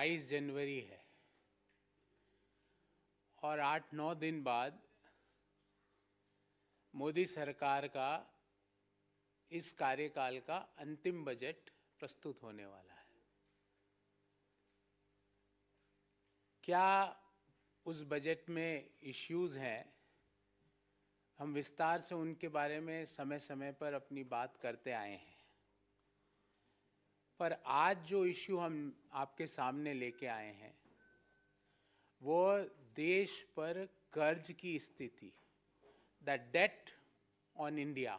22 जनवरी है और आठ नौ दिन बाद मोदी सरकार का इस कार्यकाल का अंतिम बजट प्रस्तुत होने वाला है क्या उस बजट में इश्यूज हैं हम विस्तार से उनके बारे में समय समय पर अपनी बात करते आए हैं पर आज जो इश्यू हम आपके सामने लेके आए हैं वो देश पर कर्ज की स्थिति द डेट ऑन इंडिया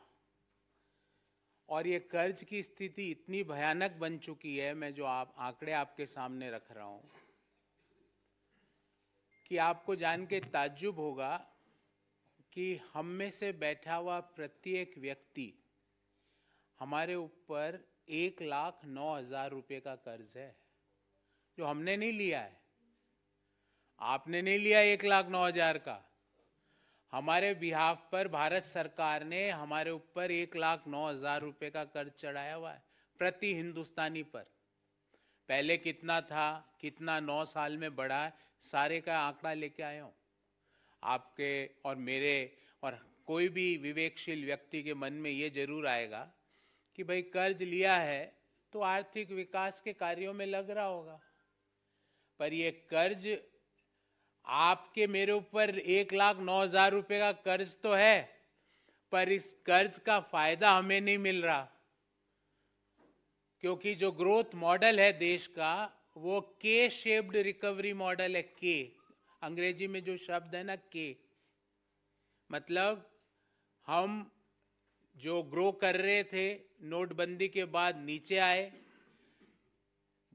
और ये कर्ज की स्थिति इतनी भयानक बन चुकी है मैं जो आप आंकड़े आपके सामने रख रहा हूँ कि आपको जान के ताज्जुब होगा कि हम में से बैठा हुआ प्रत्येक व्यक्ति हमारे ऊपर एक लाख नौ हजार रुपये का कर्ज है जो हमने नहीं लिया है आपने नहीं लिया एक लाख नौ हजार का हमारे बिहाफ पर भारत सरकार ने हमारे ऊपर एक लाख नौ हजार रुपये का कर्ज चढ़ाया हुआ है प्रति हिंदुस्तानी पर पहले कितना था कितना नौ साल में बढ़ा है सारे का आंकड़ा लेके आया हूँ आपके और मेरे और कोई भी विवेकशील व्यक्ति के मन में ये जरूर आएगा कि भाई कर्ज लिया है तो आर्थिक विकास के कार्यों में लग रहा होगा पर ये कर्ज आपके मेरे ऊपर एक लाख नौ हजार रुपये का कर्ज तो है पर इस कर्ज का फायदा हमें नहीं मिल रहा क्योंकि जो ग्रोथ मॉडल है देश का वो के शेप्ड रिकवरी मॉडल है के अंग्रेजी में जो शब्द है ना के मतलब हम जो ग्रो कर रहे थे नोटबंदी के बाद नीचे आए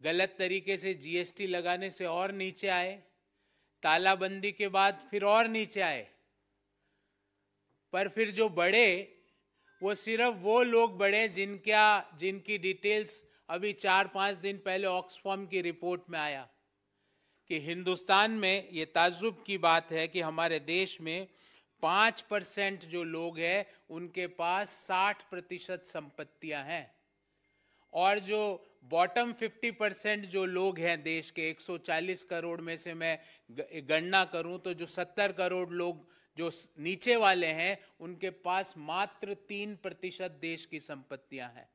गलत तरीके से जीएसटी लगाने से और नीचे आए तालाबंदी के बाद फिर और नीचे आए पर फिर जो बढ़े वो सिर्फ वो लोग बढ़े जिनका जिनकी डिटेल्स अभी चार पाँच दिन पहले ऑक्सफॉर्म की रिपोर्ट में आया कि हिंदुस्तान में ये ताजुब की बात है कि हमारे देश में पांच परसेंट जो लोग हैं उनके पास साठ प्रतिशत संपत्तियां हैं और जो बॉटम फिफ्टी परसेंट जो लोग हैं देश के 140 करोड़ में से मैं गणना करूं तो जो सत्तर करोड़ लोग जो नीचे वाले हैं उनके पास मात्र तीन प्रतिशत देश की संपत्तियां हैं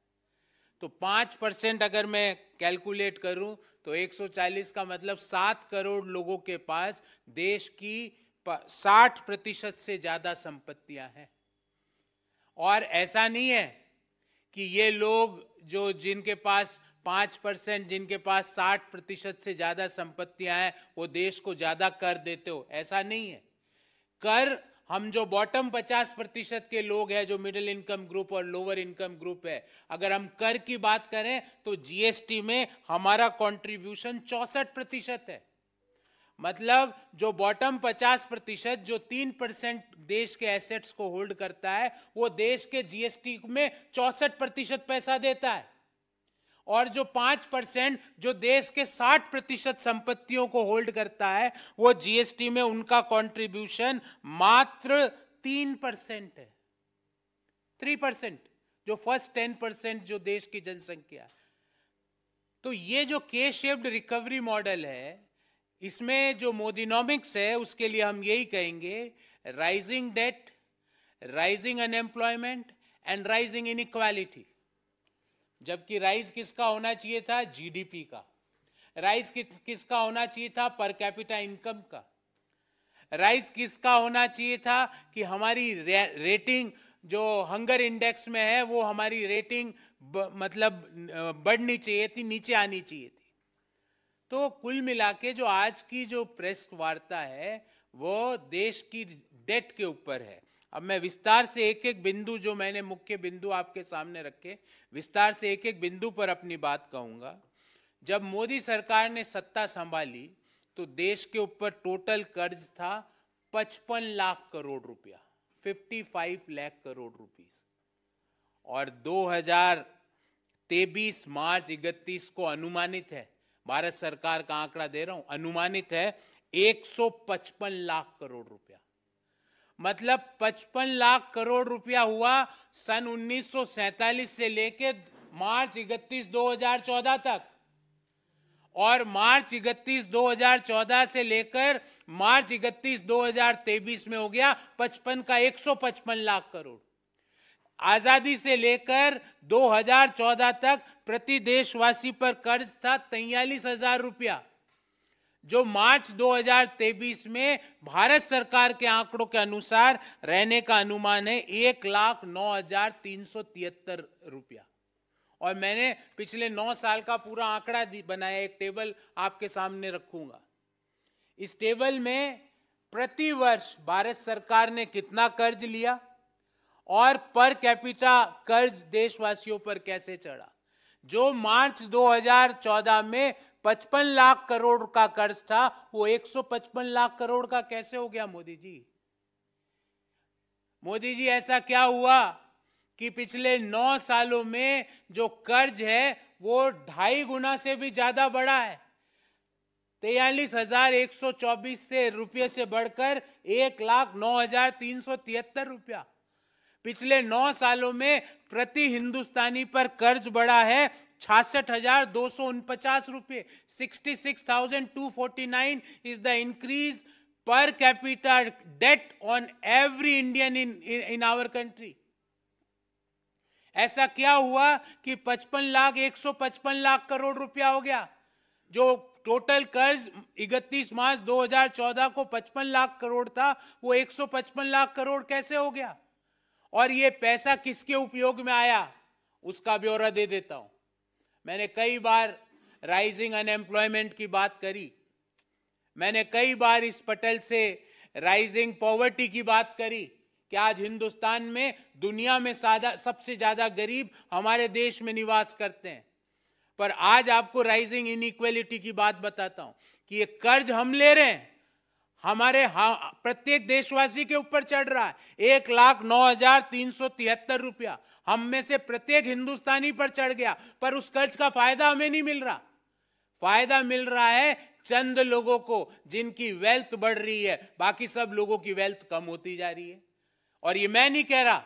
तो पांच परसेंट अगर मैं कैलकुलेट करूं तो 140 का मतलब सात करोड़ लोगों के पास देश की साठ प्रतिशत से ज़्यादा संपत्तियां हैं और ऐसा नहीं है कि ये लोग जो जिनके पास पांच परसेंट जिनके पास साठ प्रतिशत से ज़्यादा संपत्तियां हैं वो देश को ज़्यादा कर देते हो ऐसा नहीं है कर हम जो बॉटम पचास प्रतिशत के लोग हैं जो मिडिल इनकम ग्रुप और लोअर इनकम ग्रुप है अगर हम कर की बात करें तो जीएसटी में हमारा कंट्रीब्यूशन चौसठ प्रतिशत है मतलब जो बॉटम 50 प्रतिशत जो तीन परसेंट देश के एसेट्स को होल्ड करता है वो देश के जीएसटी में चौसठ प्रतिशत पैसा देता है और जो पांच परसेंट जो देश के साठ प्रतिशत संपत्तियों को होल्ड करता है वो जीएसटी में उनका कंट्रीब्यूशन मात्र तीन परसेंट है थ्री परसेंट जो फर्स्ट टेन परसेंट जो देश की जनसंख्या तो ये जो के शेप्ड रिकवरी मॉडल है इसमें जो मोदीनोमिक्स है उसके लिए हम यही कहेंगे rising debt rising unemployment and rising inequality जबकि राइज किसका होना चाहिए था जीडीपी का राइज किस किसका होना चाहिए था पर कैपिटा इनकम का राइज किसका होना चाहिए था कि हमारी रे, रेटिंग जो हंगर इंडेक्स में है वो हमारी रेटिंग ब, मतलब बढ़नी चाहिए थी नीचे आनी चाहिए थी तो कुल मिला के जो आज की जो प्रेस वार्ता है वो देश की डेट के ऊपर है अब मैं विस्तार से एक एक बिंदु जो मैंने मुख्य बिंदु आपके सामने रखे विस्तार से एक एक बिंदु पर अपनी बात कहूँगा जब मोदी सरकार ने सत्ता संभाली तो देश के ऊपर टोटल कर्ज था पचपन लाख करोड़ रुपया 55 लाख करोड़ रुपीस और 2023 मार्च 31 को अनुमानित है भारत सरकार का आंकड़ा दे रहा हूं अनुमानित है 155 लाख करोड़ रुपया मतलब 55 लाख करोड़ रुपया हुआ सन 1947 से लेके मार्च इकतीस 2014 तक और मार्च इकतीस 2014 से लेकर मार्च इकतीस 2023 में हो गया 55 का 155 लाख करोड़ आज़ादी से लेकर 2014 तक प्रति देशवासी पर कर्ज था तैयलीस हजार रुपया जो मार्च 2023 में भारत सरकार के आंकड़ों के अनुसार रहने का अनुमान है एक लाख नौ हजार तीन सौ तिहत्तर रुपया और मैंने पिछले नौ साल का पूरा आंकड़ा बनाया एक टेबल आपके सामने रखूंगा इस टेबल में प्रति वर्ष भारत सरकार ने कितना कर्ज लिया और पर कैपिटा कर्ज देशवासियों पर कैसे चढ़ा जो मार्च 2014 में 55 लाख करोड़ का कर्ज था वो 155 लाख करोड़ का कैसे हो गया मोदी जी मोदी जी ऐसा क्या हुआ कि पिछले नौ सालों में जो कर्ज है वो ढाई गुना से भी ज्यादा बढ़ा है तेयलिस हजार एक सौ चौबीस से रुपये से बढ़कर एक लाख नौ हजार तीन सौ तिहत्तर रुपया पिछले नौ सालों में प्रति हिंदुस्तानी पर कर्ज बढ़ा है छासठ हजार दो सौ उनपचास रुपये sixty six thousand two forty nine is the increase per capita debt on every Indian in in our country ऐसा क्या हुआ कि 55 लाख 155 लाख करोड़ रुपया हो गया जो टोटल कर्ज 31 मार्च 2014 को 55 लाख करोड़ था वो 155 लाख करोड़ कैसे हो गया और ये पैसा किसके उपयोग में आया उसका ब्यौरा दे देता हूं मैंने कई बार राइजिंग अनएम्प्लॉयमेंट की बात करी मैंने कई बार इस पटल से राइजिंग पॉवर्टी की बात करी कि आज हिंदुस्तान में दुनिया में सादा सबसे ज़्यादा गरीब हमारे देश में निवास करते हैं पर आज आपको राइजिंग इनइक्वेलिटी की बात बताता हूं कि ये कर्ज हम ले रहे हैं हमारे हाँ, प्रत्येक देशवासी के ऊपर चढ़ रहा है एक लाख नौ हजार तीन सौ तिहत्तर रुपया हम में से प्रत्येक हिंदुस्तानी पर चढ़ गया पर उस कर्ज का फायदा हमें नहीं मिल रहा फायदा मिल रहा है चंद लोगों को जिनकी वेल्थ बढ़ रही है बाकी सब लोगों की वेल्थ कम होती जा रही है और ये मैं नहीं कह रहा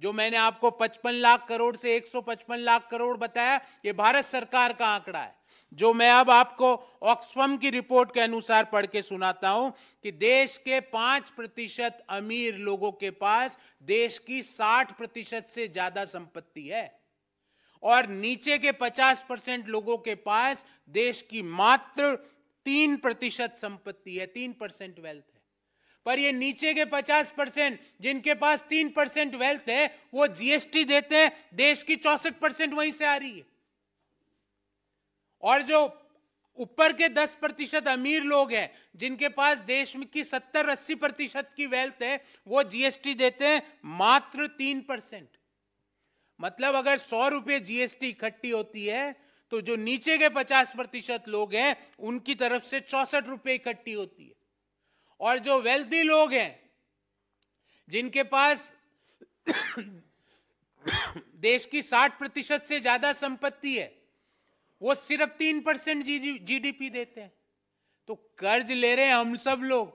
जो मैंने आपको 55 लाख करोड़ से 155 लाख करोड़ बताया ये भारत सरकार का आंकड़ा है जो मैं अब आपको ऑक्सफम की रिपोर्ट के अनुसार पढ़ के सुनाता हूं कि देश के पांच प्रतिशत अमीर लोगों के पास देश की साठ प्रतिशत से ज्यादा संपत्ति है और नीचे के पचास परसेंट लोगों के पास देश की मात्र तीन प्रतिशत संपत्ति है तीन परसेंट वेल्थ है पर ये नीचे के पचास परसेंट जिनके पास तीन परसेंट वेल्थ है वो जीएसटी देते हैं देश की चौसठ परसेंट वहीं से आ रही है और जो ऊपर के 10 प्रतिशत अमीर लोग हैं जिनके पास देश में की 70 अस्सी प्रतिशत की वेल्थ है वो जीएसटी देते हैं मात्र तीन परसेंट मतलब अगर सौ रुपये जीएसटी इकट्ठी होती है तो जो नीचे के 50 प्रतिशत लोग हैं उनकी तरफ से चौसठ रुपये इकट्ठी होती है और जो वेल्थी लोग हैं जिनके पास देश की 60 प्रतिशत से ज्यादा संपत्ति है वो सिर्फ तीन परसेंट जीडीपी देते हैं तो कर्ज ले रहे हैं हम सब लोग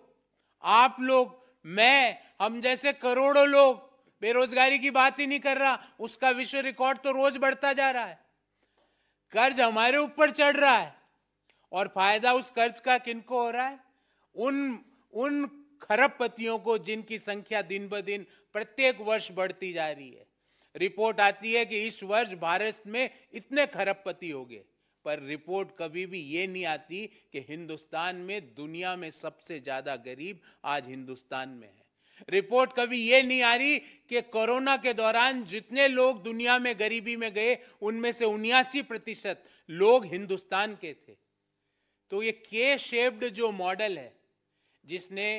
आप लोग मैं हम जैसे करोड़ों लोग बेरोजगारी की बात ही नहीं कर रहा उसका विश्व रिकॉर्ड तो रोज बढ़ता जा रहा है कर्ज हमारे ऊपर चढ़ रहा है और फायदा उस कर्ज का किनको हो रहा है उन उन खरब पतियों को जिनकी संख्या दिन ब दिन प्रत्येक वर्ष बढ़ती जा रही है रिपोर्ट आती है कि इस वर्ष भारत में इतने खरब पति हो गए पर रिपोर्ट कभी भी ये नहीं आती कि हिंदुस्तान में दुनिया में सबसे ज़्यादा गरीब आज हिंदुस्तान में है रिपोर्ट कभी ये नहीं आ रही कि कोरोना के दौरान जितने लोग दुनिया में गरीबी में गए उनमें से उन्यासी प्रतिशत लोग हिंदुस्तान के थे तो ये के शेप्ड जो मॉडल है जिसने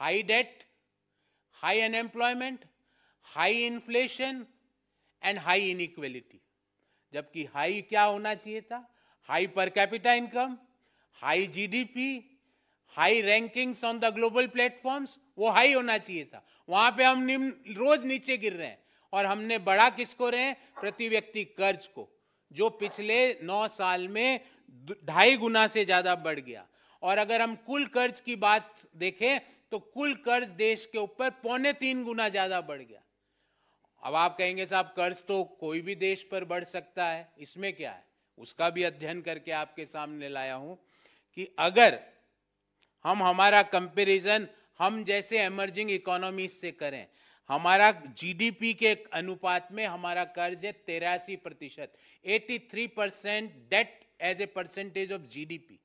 high debt high unemployment high inflation and high inequality जबकि हाई क्या होना चाहिए था high per capita income high GDP high rankings on the global platforms वो हाई होना चाहिए था वहां पे हम निम्न रोज नीचे गिर रहे हैं और हमने बढ़ा किसको रहे हैं प्रति व्यक्ति कर्ज को जो पिछले नौ साल में ढाई गुना से ज्यादा बढ़ गया और अगर हम कुल कर्ज की बात देखें तो कुल कर्ज देश के ऊपर पौने तीन गुना ज्यादा बढ़ गया अब आप कहेंगे साहब कर्ज तो कोई भी देश पर बढ़ सकता है इसमें क्या है उसका भी अध्ययन करके आपके सामने लाया हूं कि अगर हम हमारा कंपैरिजन हम जैसे एमर्जिंग इकोनॉमीज से करें हमारा जीडीपी के अनुपात में हमारा कर्ज है तेरासी प्रतिशत eighty three percent debt as a percentage of GDP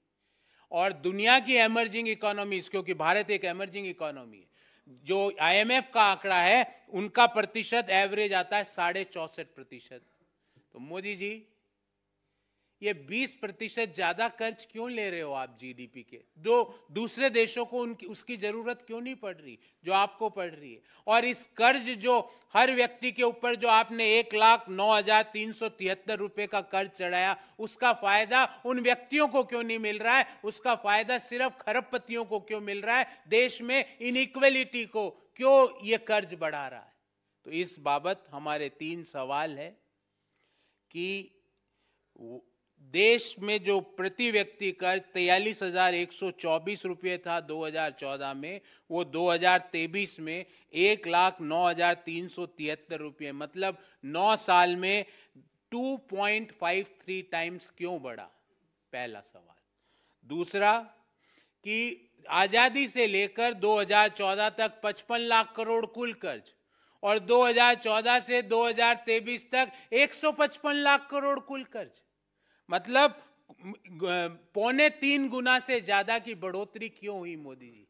और दुनिया की एमर्जिंग इकोनॉमीज क्योंकि भारत एक एमर्जिंग इकोनॉमी है जो आईएमएफ का आंकड़ा है उनका प्रतिशत एवरेज आता है साढ़े चौसठ प्रतिशत तो मोदी जी ये 20 प्रतिशत ज्यादा कर्ज क्यों ले रहे हो आप जीडीपी के दो दूसरे देशों को उनकी उसकी जरूरत क्यों नहीं पड़ रही जो आपको पड़ रही है और इस कर्ज जो हर व्यक्ति के ऊपर जो आपने एक लाख नौ हजार तीन सौ तिहत्तर रुपये का कर्ज चढ़ाया उसका फायदा उन व्यक्तियों को क्यों नहीं मिल रहा है उसका फायदा सिर्फ खरबपतियों को क्यों मिल रहा है देश में इनइक्वलिटी को क्यों ये कर्ज बढ़ा रहा है तो इस बाबत हमारे तीन सवाल है कि देश में जो प्रति व्यक्ति कर्ज तैयलीस हजार एक सौ चौबीस रुपये था 2014 में वो 2023 में एक लाख नौ हजार तीन सौ तिहत्तर रुपये मतलब नौ साल में 2.53 टाइम्स क्यों बढ़ा पहला सवाल दूसरा कि आज़ादी से लेकर 2014 तक 55 लाख करोड़ कुल कर्ज और 2014 से 2023 तक 155 लाख करोड़ कुल कर्ज मतलब पौने तीन गुना से ज्यादा की बढ़ोतरी क्यों हुई मोदी जी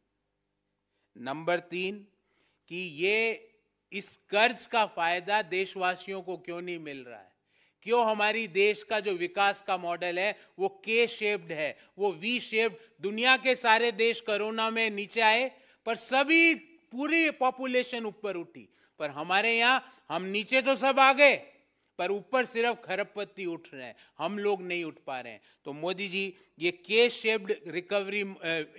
नंबर तीन कि ये इस कर्ज का फायदा देशवासियों को क्यों नहीं मिल रहा है क्यों हमारी देश का जो विकास का मॉडल है वो के शेप्ड है वो वी शेप्ड दुनिया के सारे देश कोरोना में नीचे आए पर सभी पूरी पॉपुलेशन ऊपर उठी पर हमारे यहाँ हम नीचे तो सब आ गए पर ऊपर सिर्फ खरबपत्ती उठ रहे हैं हम लोग नहीं उठ पा रहे हैं तो मोदी जी ये के शेप्ड रिकवरी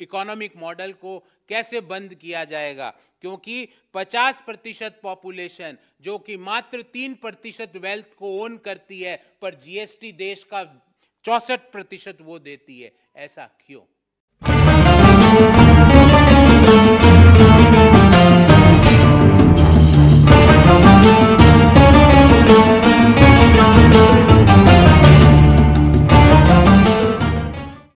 इकोनॉमिक मॉडल को कैसे बंद किया जाएगा क्योंकि 50 प्रतिशत पॉपुलेशन जो कि मात्र तीन प्रतिशत वेल्थ को ओन करती है पर जीएसटी देश का चौसठ प्रतिशत वो देती है ऐसा क्यों